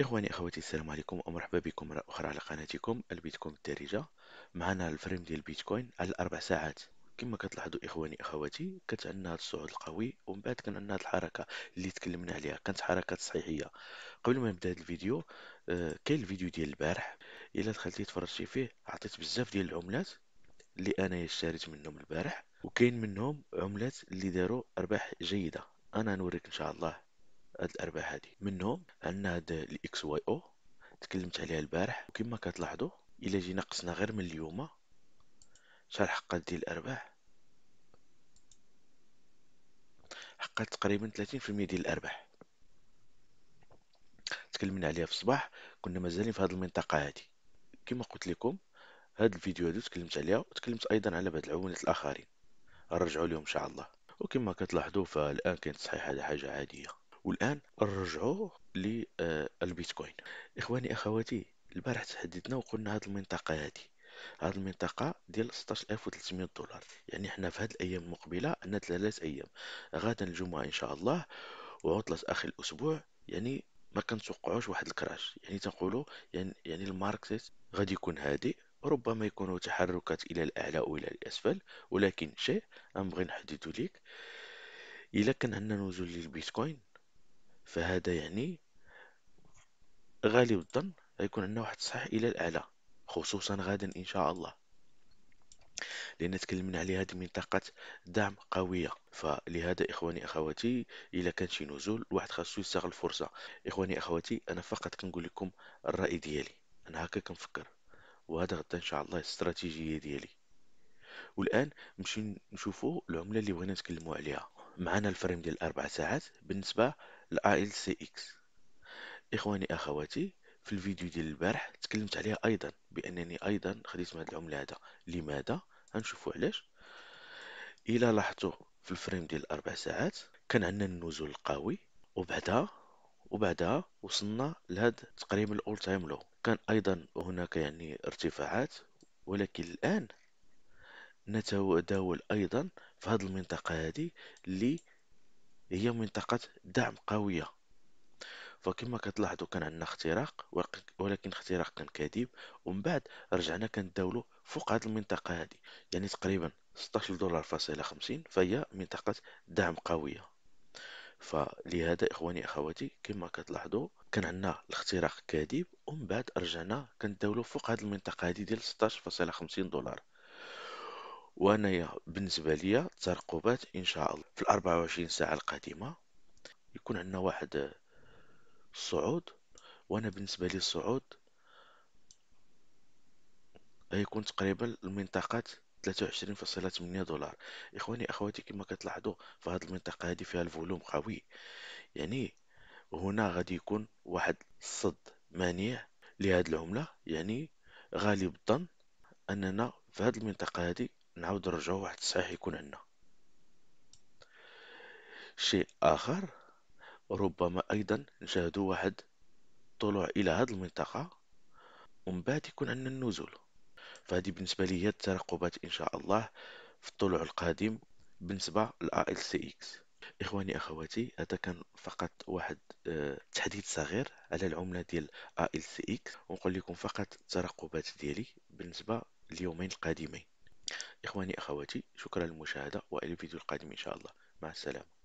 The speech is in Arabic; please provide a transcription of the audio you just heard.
إخواني أخواتي السلام عليكم ومرحبا بكم مرة أخرى على قناتكم البيتكوين الدارجة معنا الفريم ديال البيتكوين على الأربع ساعات كما كتلاحظوا إخواني أخواتي كانت عندنا هذا الصعود القوي ومن بعد كان عندنا هذه الحركة اللي تكلمنا عليها كانت حركة تصحيحية قبل ما نبدا هذا الفيديو آه، كاين الفيديو ديال البارح إلا دخلتي تفرجتي فيه عطيت بزاف ديال العملات اللي أنا اشتريت منهم البارح وكاين منهم عملات اللي داروا أرباح جيدة أنا نوريك إن شاء الله هاد الارباح هادي منهم عندنا هاد الاكس واي او تكلمت عليها البارح وكما كتلاحظوا الا جينا قسنا غير من اليوم شحال حقات ديال الارباح حقات تقريبا 30% ديال الارباح تكلمنا عليها في الصباح كنا مازالين في هاد المنطقه هادي كما قلت لكم هاد الفيديو هادو تكلمت عليها وتكلمت ايضا على بعض العوامل الاخرين نرجعوا لهم ان شاء الله وكما كتلاحظوا فالان كاين تصحيح هذا حاجه عاديه والان نرجعوا للبيتكوين آه، اخواني اخواتي البارح تحدثنا وقلنا هذه المنطقه هذه هاد المنطقه ديال 16300 دولار يعني حنا في هاد الايام المقبله عندنا ثلاثة ايام غدا الجمعه ان شاء الله وعطله اخر الاسبوع يعني ما كنتوقعوش واحد الكراش يعني تنقولوا يعني, يعني الماركت غادي يكون هادئ ربما يكون تحركات الى الاعلى والى الاسفل ولكن شيء غنبغي نحددو ليك الا كان عندنا نزول للبيتكوين فهذا يعني غالب الظن غيكون عندنا واحد الصحيح الى الاعلى خصوصا غدا ان شاء الله لان تكلمنا على هذه منطقه دعم قويه فلهذا اخواني اخواتي الا كان شي نزول الواحد خاصو يستغل الفرصه اخواني اخواتي انا فقط كنقول لكم الراي ديالي انا هكا كنفكر وهذا غدا ان شاء الله الاستراتيجيه ديالي والان نمشيو نشوفوا العمله اللي بغينا نتكلموا عليها معنا الفريم ديال اربع ساعات بالنسبه ال ال سي اكس اخواني اخواتي في الفيديو ديال البارح تكلمت عليها ايضا بانني ايضا خديت من هذه العمله هذا لماذا غنشوفوا علاش الى لاحظتوا في الفريم ديال الاربع ساعات كان عندنا النزول القوي وبعدها وبعدها وصلنا لهذا تقريبا الاول تايم لو كان ايضا هناك يعني ارتفاعات ولكن الان نتداول ايضا في هذه المنطقه هذه اللي هي منطقة دعم قوية فكما كتلاحظوا كان عندنا اختراق ولكن اختراق كان كاذب ومن بعد رجعنا كنداولو فوق هذه المنطقة هذه يعني تقريبا 16 دولار فاصلة 50 فهي منطقة دعم قوية فلهذا اخواني اخواتي كما كتلاحظوا كان عندنا الاختراق كاذب ومن بعد رجعنا كنداولو فوق هذه المنطقة هذه ديال 16.50 دولار وانا بالنسبه ليا الترقبات ان شاء الله في 24 ساعه القادمه يكون عندنا واحد الصعود وانا بالنسبه لي الصعود هيكون تقريبا المنطقه 23.8 دولار اخواني اخواتي كما كتلاحظوا في هذه المنطقه هذه فيها الفولوم قوي يعني هنا غادي يكون واحد الصد مانع لهذه العمله يعني غالب الظن اننا في هذه المنطقه هذه نعاود نرجعو واحد الساعة يكون عندنا شيء آخر ربما أيضا نشاهدو واحد طلوع إلى هاد المنطقة ومن بعد يكون عندنا النزول فهذه بالنسبة لي هي الترقبات إن شاء الله في الطلوع القادم بالنسبة ل اكس إخواني أخواتي هذا كان فقط واحد آه، تحديد صغير على العملة ديال ال سي اكس ونقول لكم فقط الترقبات ديالي بالنسبة ليومين القادمين إخواني أخواتي شكرا للمشاهدة وإلى الفيديو القادم إن شاء الله مع السلامة